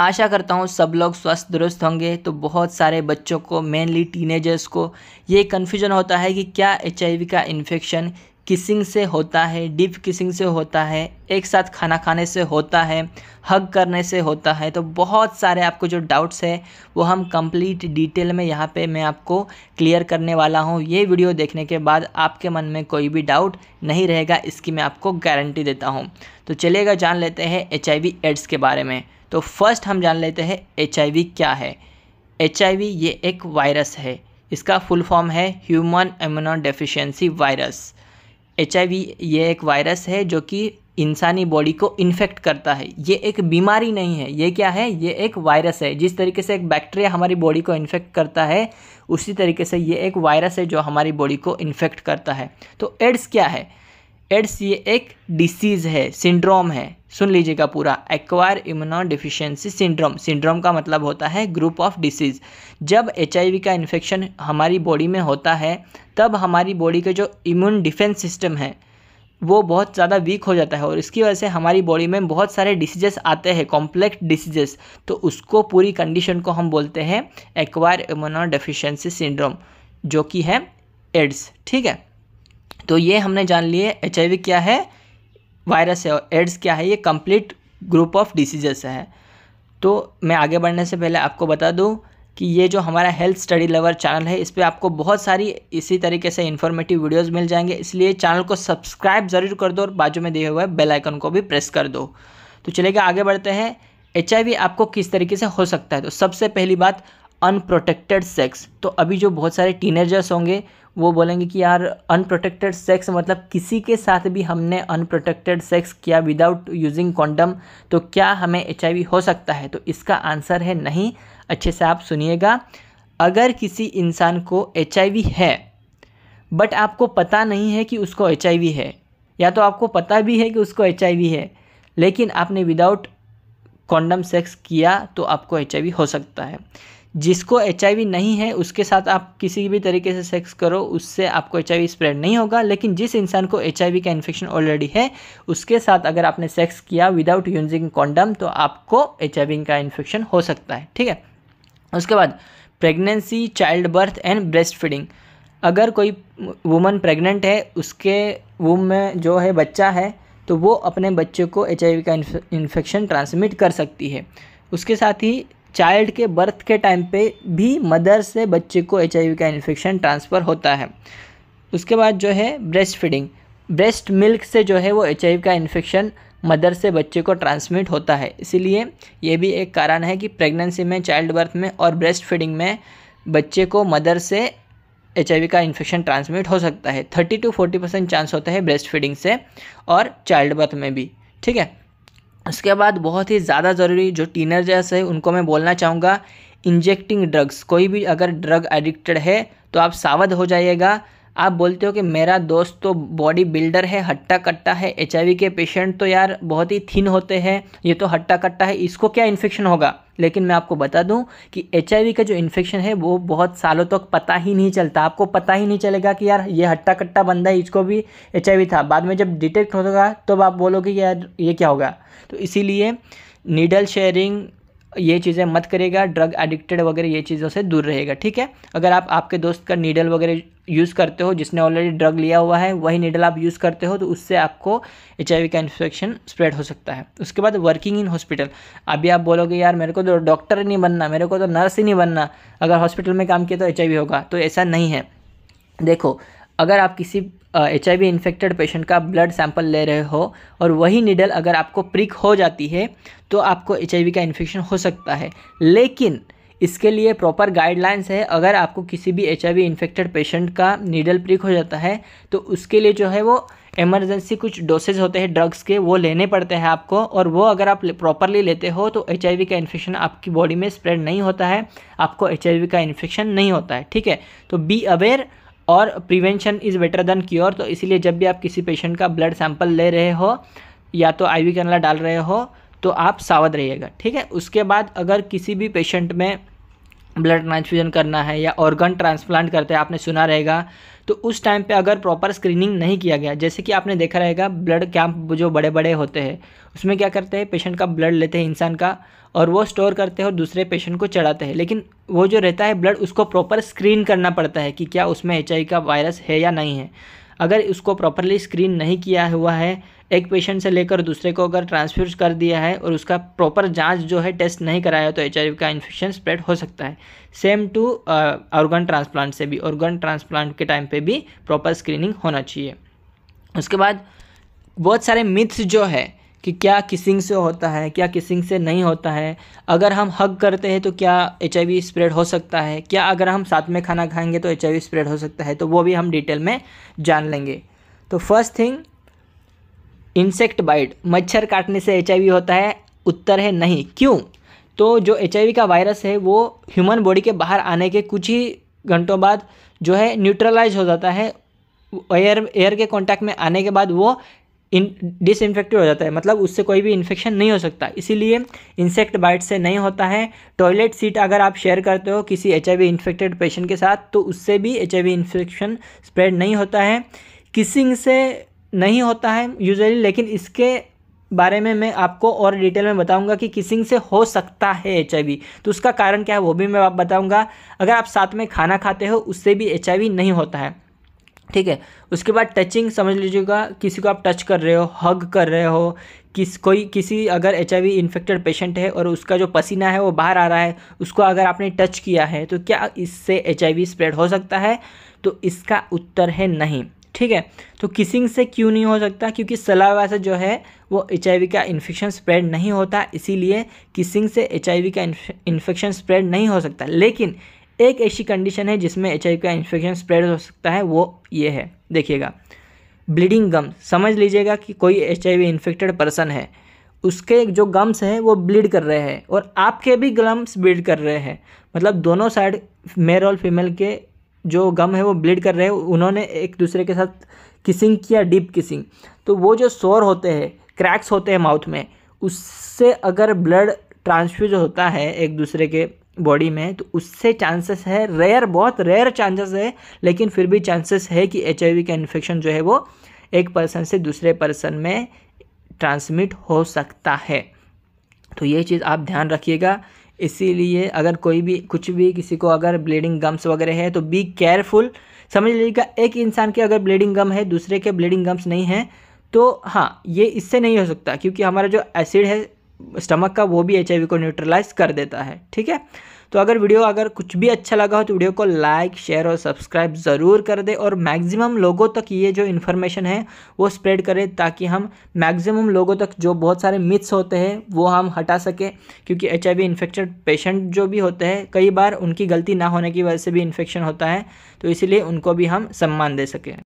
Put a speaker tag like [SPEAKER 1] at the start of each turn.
[SPEAKER 1] आशा करता हूँ सब लोग स्वस्थ दुरुस्त होंगे तो बहुत सारे बच्चों को मेनली टीनेजर्स को ये कन्फ्यूजन होता है कि क्या एच का इन्फेक्शन किसिंग से होता है डीप किसिंग से होता है एक साथ खाना खाने से होता है हग करने से होता है तो बहुत सारे आपको जो डाउट्स है वो हम कंप्लीट डिटेल में यहाँ पे मैं आपको क्लियर करने वाला हूँ ये वीडियो देखने के बाद आपके मन में कोई भी डाउट नहीं रहेगा इसकी मैं आपको गारंटी देता हूँ तो चलेगा जान लेते हैं एच एड्स के बारे में तो फर्स्ट हम जान लेते हैं एच क्या है एच ये एक वायरस है इसका फुल फॉर्म है ह्यूमन इम्यूनो वायरस एच ये एक वायरस है जो कि इंसानी बॉडी को इन्फेक्ट करता है ये एक बीमारी नहीं है ये क्या है ये एक वायरस है जिस तरीके से एक बैक्टीरिया हमारी बॉडी को इन्फेक्ट करता है उसी तरीके से ये एक वायरस है जो हमारी बॉडी को इन्फेक्ट करता है तो एड्स क्या है एड्स ये एक डिसीज़ है सिंड्रोम है सुन लीजिएगा पूरा एक्वायर इम्यूनो सिंड्रोम सिंड्रोम का मतलब होता है ग्रुप ऑफ डिसीज़ जब एच का इन्फेक्शन हमारी बॉडी में होता है तब हमारी बॉडी के जो इम्यून डिफेंस सिस्टम है वो बहुत ज़्यादा वीक हो जाता है और इसकी वजह से हमारी बॉडी में बहुत सारे डिसीजेस आते हैं कॉम्प्लेक्स डिसीजेस तो उसको पूरी कंडीशन को हम बोलते हैं एक्वायर इम्यूनो सिंड्रोम जो कि है एड्स ठीक है तो ये हमने जान लिए एच क्या है वायरस है और एड्स क्या है ये कंप्लीट ग्रुप ऑफ डिसीजेस है तो मैं आगे बढ़ने से पहले आपको बता दूँ कि ये जो हमारा हेल्थ स्टडी लवर चैनल है इस पर आपको बहुत सारी इसी तरीके से इन्फॉर्मेटिव वीडियोस मिल जाएंगे इसलिए चैनल को सब्सक्राइब ज़रूर कर दो और बाजू में दिए हुए बेलाइकन को भी प्रेस कर दो तो चलेगा आगे बढ़ते हैं एच आपको किस तरीके से हो सकता है तो सबसे पहली बात अनप्रोटेक्टेड सेक्स तो अभी जो बहुत सारे टीनेजर्स होंगे वो बोलेंगे कि यार अनप्रोटेक्टेड सेक्स मतलब किसी के साथ भी हमने अनप्रोटेक्टेड सेक्स किया विदाउट यूजिंग कॉन्डम तो क्या हमें एच हो सकता है तो इसका आंसर है नहीं अच्छे से आप सुनिएगा अगर किसी इंसान को एच है बट आपको पता नहीं है कि उसको एच है या तो आपको पता भी है कि उसको एच है लेकिन आपने विदाउट कॉन्डम सेक्स किया तो आपको एच हो सकता है जिसको एच नहीं है उसके साथ आप किसी भी तरीके से सेक्स करो उससे आपको एच स्प्रेड नहीं होगा लेकिन जिस इंसान को एच का इन्फेक्शन ऑलरेडी है उसके साथ अगर आपने सेक्स किया विदाउट यूजिंग कॉन्डम तो आपको एच का इन्फेक्शन हो सकता है ठीक है उसके बाद pregnancy child birth and breast feeding अगर कोई वुमन प्रेग्नेंट है उसके वूम में जो है बच्चा है तो वो अपने बच्चे को एच का इन्फेक्शन ट्रांसमिट कर सकती है उसके साथ ही चाइल्ड के बर्थ के टाइम पे भी मदर से बच्चे को एच का इन्फेक्शन ट्रांसफ़र होता है उसके बाद जो है ब्रेस्ट फीडिंग ब्रेस्ट मिल्क से जो है वो एच का इन्फेक्शन मदर से बच्चे को ट्रांसमिट होता है इसीलिए ये भी एक कारण है कि प्रेगनेंसी में चाइल्ड बर्थ में और ब्रेस्ट फीडिंग में बच्चे को मदर से एच का इन्फेक्शन ट्रांसमिट हो सकता है thirty two forty percent chance होता है ब्रेस्ट फीडिंग से और चाइल्ड बर्थ में भी ठीक है उसके बाद बहुत ही ज़्यादा ज़रूरी जो टीनरजर्स है उनको मैं बोलना चाहूँगा इंजेक्टिंग ड्रग्स कोई भी अगर ड्रग एडिक्टेड है तो आप सावध हो जाइएगा आप बोलते हो कि मेरा दोस्त तो बॉडी बिल्डर है हट्टा कट्टा है एच के पेशेंट तो यार बहुत ही थिन होते हैं ये तो हट्टा कट्टा है इसको क्या इन्फेक्शन होगा लेकिन मैं आपको बता दूं कि एच का जो इन्फेक्शन है वो बहुत सालों तक तो पता ही नहीं चलता आपको पता ही नहीं चलेगा कि यार ये हट्टा कट्टा बंदा है इसको भी एच था बाद में जब डिटेक्ट होगा तब तो आप बोलोगे यार ये क्या होगा तो इसीलिए नीडल शेयरिंग ये चीज़ें मत करेगा ड्रग एडिक्टेड वगैरह ये चीज़ों से दूर रहेगा ठीक है अगर आप आपके दोस्त का नीडल वगैरह यूज़ करते हो जिसने ऑलरेडी ड्रग लिया हुआ है वही निडल आप यूज़ करते हो तो उससे आपको एच का इन्फेक्शन स्प्रेड हो सकता है उसके बाद वर्किंग इन हॉस्पिटल अभी आप बोलोगे यार मेरे को तो डॉक्टर ही नहीं बनना मेरे को तो नर्स ही नहीं बनना अगर हॉस्पिटल में काम किया तो एच होगा तो ऐसा नहीं है देखो अगर आप किसी एच आई इन्फेक्टेड पेशेंट का ब्लड सैंपल ले रहे हो और वही निडल अगर आपको प्रिक हो जाती है तो आपको एच का इन्फेक्शन हो सकता है लेकिन इसके लिए प्रॉपर गाइडलाइंस है अगर आपको किसी भी एच इन्फेक्टेड पेशेंट का नीडल प्रिक हो जाता है तो उसके लिए जो है वो एमरजेंसी कुछ डोसेज होते हैं ड्रग्स के वो लेने पड़ते हैं आपको और वो अगर आप प्रॉपरली लेते हो तो एच का इन्फेक्शन आपकी बॉडी में स्प्रेड नहीं होता है आपको एच का इन्फेक्शन नहीं होता है ठीक है तो बी अवेयर और prevention is better than cure तो इसीलिए जब भी आप किसी पेशेंट का ब्लड सैंपल ले रहे हो या तो आई कैनला डाल रहे हो तो आप सावध रहिएगा ठीक है उसके बाद अगर किसी भी पेशेंट में ब्लड ट्रांसफ्यूजन करना है या ऑर्गन ट्रांसप्लांट करते हैं आपने सुना रहेगा तो उस टाइम पे अगर प्रॉपर स्क्रीनिंग नहीं किया गया जैसे कि आपने देखा रहेगा ब्लड कैंप जो बड़े बड़े होते हैं उसमें क्या करते हैं पेशेंट का ब्लड लेते हैं इंसान का और वो स्टोर करते हैं और दूसरे पेशेंट को चढ़ाते हैं लेकिन वो जो रहता है ब्लड उसको प्रॉपर स्क्रीन करना पड़ता है कि क्या उसमें एच का वायरस है या नहीं है अगर इसको प्रॉपरली स्क्रीन नहीं किया हुआ है एक पेशेंट से लेकर दूसरे को अगर ट्रांसफ्यूज कर दिया है और उसका प्रॉपर जांच जो है टेस्ट नहीं कराया तो एच का इन्फेक्शन स्प्रेड हो सकता है सेम टू ऑर्गन ट्रांसप्लांट से भी ऑर्गन ट्रांसप्लांट के टाइम पे भी प्रॉपर स्क्रीनिंग होना चाहिए उसके बाद बहुत सारे मिथ्स जो है कि क्या किसिंग से होता है क्या किसिंग से नहीं होता है अगर हम हग करते हैं तो क्या एच स्प्रेड हो सकता है क्या अगर हम साथ में खाना खाएंगे तो एच स्प्रेड हो सकता है तो वो भी हम डिटेल में जान लेंगे तो फर्स्ट थिंग इंसेक्ट बाइट मच्छर काटने से एच होता है उत्तर है नहीं क्यों तो जो एच का वायरस है वो ह्यूमन बॉडी के बाहर आने के कुछ ही घंटों बाद जो है न्यूट्रलाइज हो जाता है एयर एयर के कांटेक्ट में आने के बाद वो इन डिसइनफेक्टेड हो जाता है मतलब उससे कोई भी इन्फेक्शन नहीं हो सकता इसीलिए इंसेक्ट बाइट से नहीं होता है टॉयलेट सीट अगर आप शेयर करते हो किसी एच इन्फेक्टेड पेशेंट के साथ तो उससे भी एच इन्फेक्शन स्प्रेड नहीं होता है किसिंग से नहीं होता है यूजली लेकिन इसके बारे में मैं आपको और डिटेल में बताऊंगा कि किसिंग से हो सकता है एच तो उसका कारण क्या है वो भी मैं आप बताऊंगा अगर आप साथ में खाना खाते हो उससे भी एच नहीं होता है ठीक है उसके बाद टचिंग समझ लीजिएगा किसी को आप टच कर रहे हो हग कर रहे हो किस कोई किसी अगर एच आई इन्फेक्टेड पेशेंट है और उसका जो पसीना है वो बाहर आ रहा है उसको अगर आपने टच किया है तो क्या इससे एच आई स्प्रेड हो सकता है तो इसका उत्तर है नहीं ठीक है तो किसिंग से क्यों नहीं हो सकता क्योंकि सलावा से जो है वो एच का इन्फेक्शन स्प्रेड नहीं होता इसीलिए किसिंग से एच का इन्फेक्शन स्प्रेड नहीं हो सकता लेकिन एक ऐसी कंडीशन है जिसमें एच का इन्फेक्शन स्प्रेड हो सकता है वो ये है देखिएगा ब्लीडिंग गम्स समझ लीजिएगा कि कोई एच इन्फेक्टेड पर्सन है उसके जो गम्स हैं वो ब्लीड कर रहे हैं और आपके भी गम्स ब्लीड कर रहे हैं मतलब दोनों साइड मेल और फीमेल के जो गम है वो ब्लीड कर रहे हैं उन्होंने एक दूसरे के साथ किसिंग किया डीप किसिंग तो वो जो शोर होते हैं क्रैक्स होते हैं माउथ में उससे अगर ब्लड ट्रांसफ्यूज होता है एक दूसरे के बॉडी में तो उससे चांसेस है रेयर बहुत रेयर चांसेस है लेकिन फिर भी चांसेस है कि एच का इन्फेक्शन जो है वो एक पर्सन से दूसरे पर्सन में ट्रांसमिट हो सकता है तो ये चीज़ आप ध्यान रखिएगा इसीलिए अगर कोई भी कुछ भी किसी को अगर ब्लीडिंग गम्स वगैरह है तो बी केयरफुल समझ लीजिएगा एक इंसान के अगर ब्लीडिंग गम है दूसरे के ब्लीडिंग गम्स नहीं है तो हाँ ये इससे नहीं हो सकता क्योंकि हमारा जो एसिड है स्टमक का वो भी एच को न्यूट्रलाइज कर देता है ठीक है तो अगर वीडियो अगर कुछ भी अच्छा लगा हो तो वीडियो को लाइक शेयर और सब्सक्राइब ज़रूर कर दे और मैक्सिमम लोगों तक ये जो इन्फॉर्मेशन है वो स्प्रेड करें ताकि हम मैक्सिमम लोगों तक जो बहुत सारे मिथ्स होते हैं वो हम हटा सकें क्योंकि एच आई इन्फेक्टेड पेशेंट जो भी होते हैं कई बार उनकी गलती ना होने की वजह से भी इन्फेक्शन होता है तो इसीलिए उनको भी हम सम्मान दे सकें